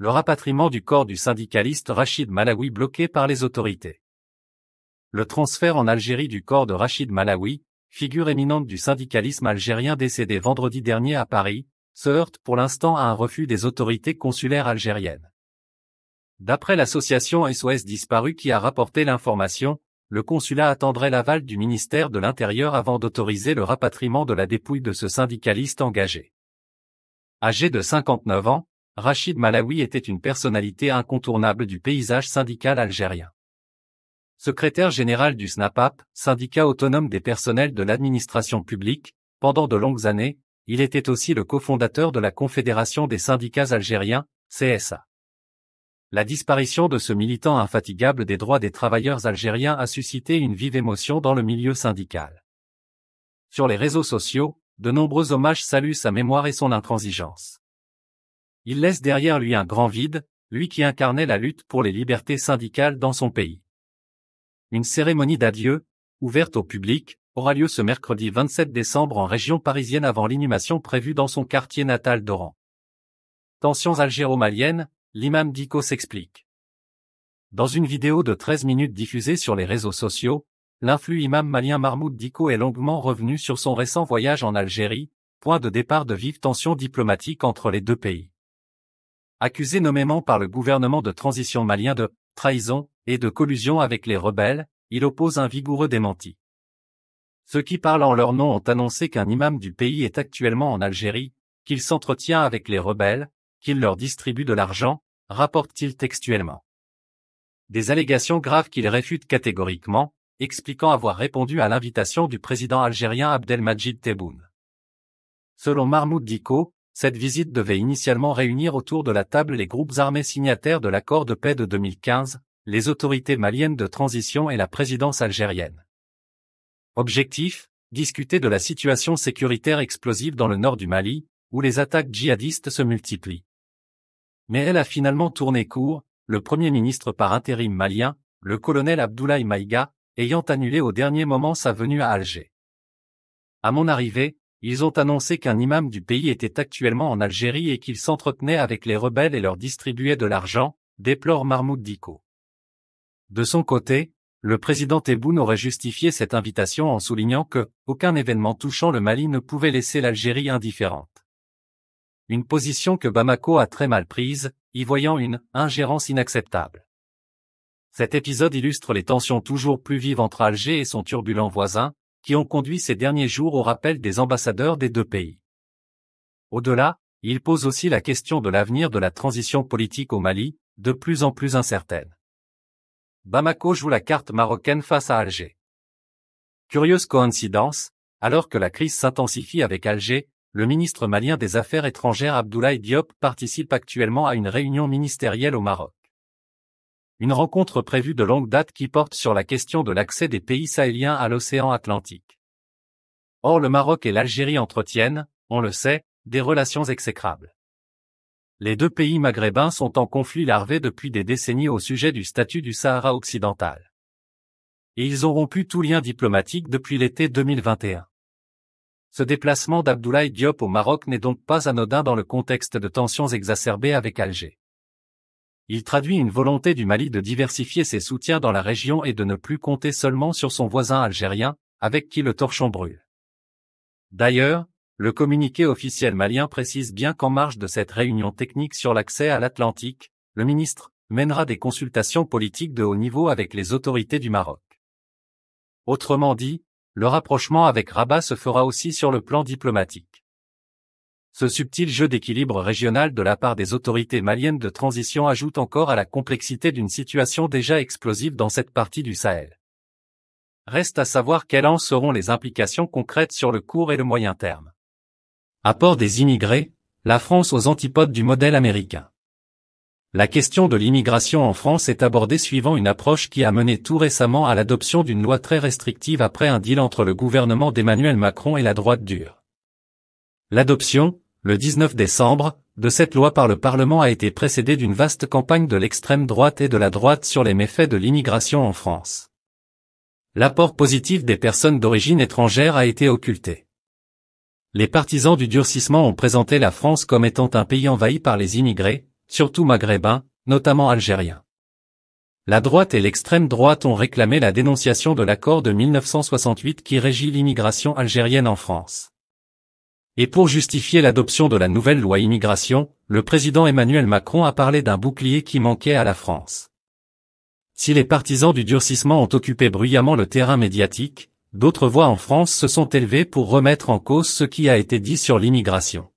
le rapatriement du corps du syndicaliste Rachid Malawi bloqué par les autorités. Le transfert en Algérie du corps de Rachid Malawi, figure éminente du syndicalisme algérien décédé vendredi dernier à Paris, se heurte pour l'instant à un refus des autorités consulaires algériennes. D'après l'association SOS Disparu qui a rapporté l'information, le consulat attendrait l'aval du ministère de l'Intérieur avant d'autoriser le rapatriement de la dépouille de ce syndicaliste engagé. Âgé de 59 ans, Rachid Malawi était une personnalité incontournable du paysage syndical algérien. Secrétaire général du SNAPAP, syndicat autonome des personnels de l'administration publique, pendant de longues années, il était aussi le cofondateur de la Confédération des syndicats algériens, CSA. La disparition de ce militant infatigable des droits des travailleurs algériens a suscité une vive émotion dans le milieu syndical. Sur les réseaux sociaux, de nombreux hommages saluent sa mémoire et son intransigeance. Il laisse derrière lui un grand vide, lui qui incarnait la lutte pour les libertés syndicales dans son pays. Une cérémonie d'adieu, ouverte au public, aura lieu ce mercredi 27 décembre en région parisienne avant l'inhumation prévue dans son quartier natal d'Oran. Tensions algéro-maliennes, l'imam Diko s'explique. Dans une vidéo de 13 minutes diffusée sur les réseaux sociaux, l'influx imam malien Mahmoud Diko est longuement revenu sur son récent voyage en Algérie, point de départ de vives tensions diplomatiques entre les deux pays accusé nommément par le gouvernement de transition malien de trahison et de collusion avec les rebelles, il oppose un vigoureux démenti. Ceux qui parlent en leur nom ont annoncé qu'un imam du pays est actuellement en Algérie, qu'il s'entretient avec les rebelles, qu'il leur distribue de l'argent, rapporte-t-il textuellement. Des allégations graves qu'il réfute catégoriquement, expliquant avoir répondu à l'invitation du président algérien Abdelmajid Tebboune. Selon Mahmoud Diko, cette visite devait initialement réunir autour de la table les groupes armés signataires de l'accord de paix de 2015, les autorités maliennes de transition et la présidence algérienne. Objectif Discuter de la situation sécuritaire explosive dans le nord du Mali, où les attaques djihadistes se multiplient. Mais elle a finalement tourné court, le Premier ministre par intérim malien, le colonel Abdoulaye Maïga, ayant annulé au dernier moment sa venue à Alger. À mon arrivée, ils ont annoncé qu'un imam du pays était actuellement en Algérie et qu'il s'entretenait avec les rebelles et leur distribuait de l'argent, déplore Mahmoud Diko. De son côté, le président Tebboune aurait justifié cette invitation en soulignant que aucun événement touchant le Mali ne pouvait laisser l'Algérie indifférente. Une position que Bamako a très mal prise, y voyant une ingérence inacceptable. Cet épisode illustre les tensions toujours plus vives entre Alger et son turbulent voisin, qui ont conduit ces derniers jours au rappel des ambassadeurs des deux pays. Au-delà, il pose aussi la question de l'avenir de la transition politique au Mali, de plus en plus incertaine. Bamako joue la carte marocaine face à Alger. Curieuse coïncidence, alors que la crise s'intensifie avec Alger, le ministre malien des Affaires étrangères Abdoulaye Diop participe actuellement à une réunion ministérielle au Maroc une rencontre prévue de longue date qui porte sur la question de l'accès des pays sahéliens à l'océan Atlantique. Or le Maroc et l'Algérie entretiennent, on le sait, des relations exécrables. Les deux pays maghrébins sont en conflit larvé depuis des décennies au sujet du statut du Sahara occidental. ils ont rompu tout lien diplomatique depuis l'été 2021. Ce déplacement d'Abdoulaye Diop au Maroc n'est donc pas anodin dans le contexte de tensions exacerbées avec Alger il traduit une volonté du Mali de diversifier ses soutiens dans la région et de ne plus compter seulement sur son voisin algérien, avec qui le torchon brûle. D'ailleurs, le communiqué officiel malien précise bien qu'en marge de cette réunion technique sur l'accès à l'Atlantique, le ministre mènera des consultations politiques de haut niveau avec les autorités du Maroc. Autrement dit, le rapprochement avec Rabat se fera aussi sur le plan diplomatique. Ce subtil jeu d'équilibre régional de la part des autorités maliennes de transition ajoute encore à la complexité d'une situation déjà explosive dans cette partie du Sahel. Reste à savoir quelles en seront les implications concrètes sur le court et le moyen terme. Apport des immigrés, la France aux antipodes du modèle américain. La question de l'immigration en France est abordée suivant une approche qui a mené tout récemment à l'adoption d'une loi très restrictive après un deal entre le gouvernement d'Emmanuel Macron et la droite dure. L'adoption, le 19 décembre, de cette loi par le Parlement a été précédée d'une vaste campagne de l'extrême droite et de la droite sur les méfaits de l'immigration en France. L'apport positif des personnes d'origine étrangère a été occulté. Les partisans du durcissement ont présenté la France comme étant un pays envahi par les immigrés, surtout maghrébins, notamment algériens. La droite et l'extrême droite ont réclamé la dénonciation de l'accord de 1968 qui régit l'immigration algérienne en France. Et pour justifier l'adoption de la nouvelle loi immigration, le président Emmanuel Macron a parlé d'un bouclier qui manquait à la France. Si les partisans du durcissement ont occupé bruyamment le terrain médiatique, d'autres voix en France se sont élevées pour remettre en cause ce qui a été dit sur l'immigration.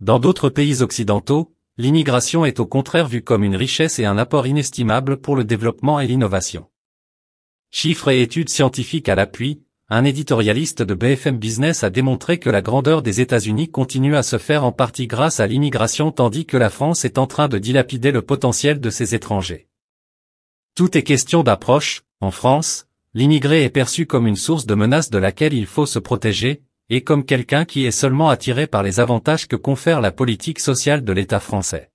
Dans d'autres pays occidentaux, l'immigration est au contraire vue comme une richesse et un apport inestimable pour le développement et l'innovation. Chiffres et études scientifiques à l'appui, un éditorialiste de BFM Business a démontré que la grandeur des États-Unis continue à se faire en partie grâce à l'immigration tandis que la France est en train de dilapider le potentiel de ses étrangers. Tout est question d'approche, en France, l'immigré est perçu comme une source de menace de laquelle il faut se protéger, et comme quelqu'un qui est seulement attiré par les avantages que confère la politique sociale de l'État français.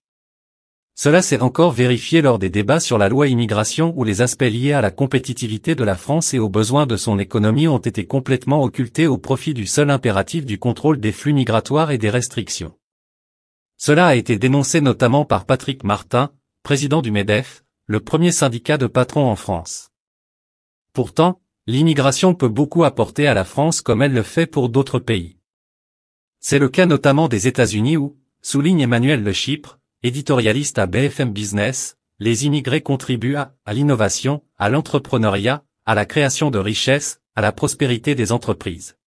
Cela s'est encore vérifié lors des débats sur la loi immigration où les aspects liés à la compétitivité de la France et aux besoins de son économie ont été complètement occultés au profit du seul impératif du contrôle des flux migratoires et des restrictions. Cela a été dénoncé notamment par Patrick Martin, président du MEDEF, le premier syndicat de patrons en France. Pourtant, l'immigration peut beaucoup apporter à la France comme elle le fait pour d'autres pays. C'est le cas notamment des États-Unis où, souligne Emmanuel Le Chypre, éditorialiste à BFM Business, les immigrés contribuent à, l'innovation, à l'entrepreneuriat, à la création de richesses, à la prospérité des entreprises.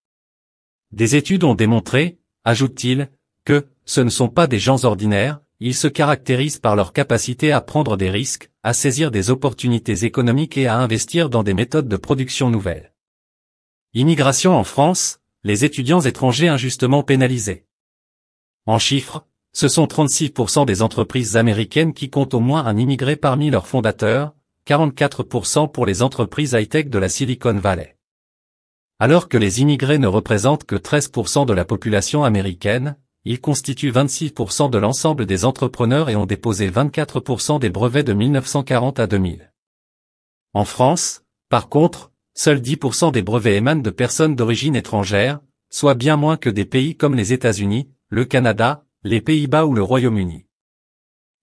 Des études ont démontré, ajoute-t-il, que ce ne sont pas des gens ordinaires, ils se caractérisent par leur capacité à prendre des risques, à saisir des opportunités économiques et à investir dans des méthodes de production nouvelles. Immigration en France, les étudiants étrangers injustement pénalisés. En chiffres, ce sont 36% des entreprises américaines qui comptent au moins un immigré parmi leurs fondateurs, 44% pour les entreprises high-tech de la Silicon Valley. Alors que les immigrés ne représentent que 13% de la population américaine, ils constituent 26% de l'ensemble des entrepreneurs et ont déposé 24% des brevets de 1940 à 2000. En France, par contre, seuls 10% des brevets émanent de personnes d'origine étrangère, soit bien moins que des pays comme les États-Unis, le Canada, les Pays-Bas ou le Royaume-Uni.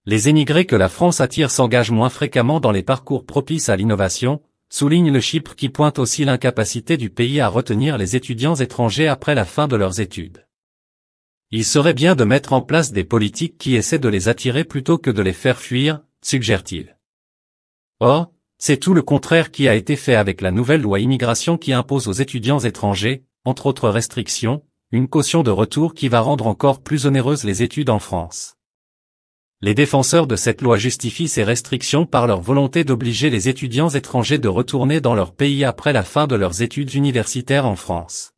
Les émigrés que la France attire s'engagent moins fréquemment dans les parcours propices à l'innovation, souligne le Chypre qui pointe aussi l'incapacité du pays à retenir les étudiants étrangers après la fin de leurs études. Il serait bien de mettre en place des politiques qui essaient de les attirer plutôt que de les faire fuir, suggère-t-il. Or, c'est tout le contraire qui a été fait avec la nouvelle loi immigration qui impose aux étudiants étrangers, entre autres restrictions, une caution de retour qui va rendre encore plus onéreuses les études en France. Les défenseurs de cette loi justifient ces restrictions par leur volonté d'obliger les étudiants étrangers de retourner dans leur pays après la fin de leurs études universitaires en France.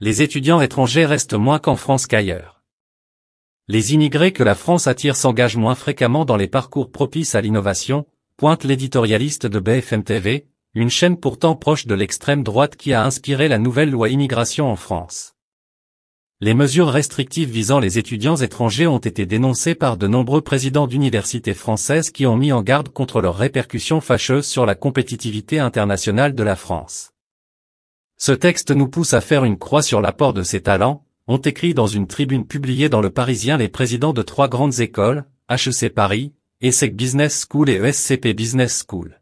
Les étudiants étrangers restent moins qu'en France qu'ailleurs. Les immigrés que la France attire s'engagent moins fréquemment dans les parcours propices à l'innovation, pointe l'éditorialiste de BFM TV, une chaîne pourtant proche de l'extrême droite qui a inspiré la nouvelle loi immigration en France. Les mesures restrictives visant les étudiants étrangers ont été dénoncées par de nombreux présidents d'universités françaises qui ont mis en garde contre leurs répercussions fâcheuses sur la compétitivité internationale de la France. Ce texte nous pousse à faire une croix sur l'apport de ces talents, ont écrit dans une tribune publiée dans Le Parisien les présidents de trois grandes écoles, HEC Paris, ESSEC Business School et ESCP Business School.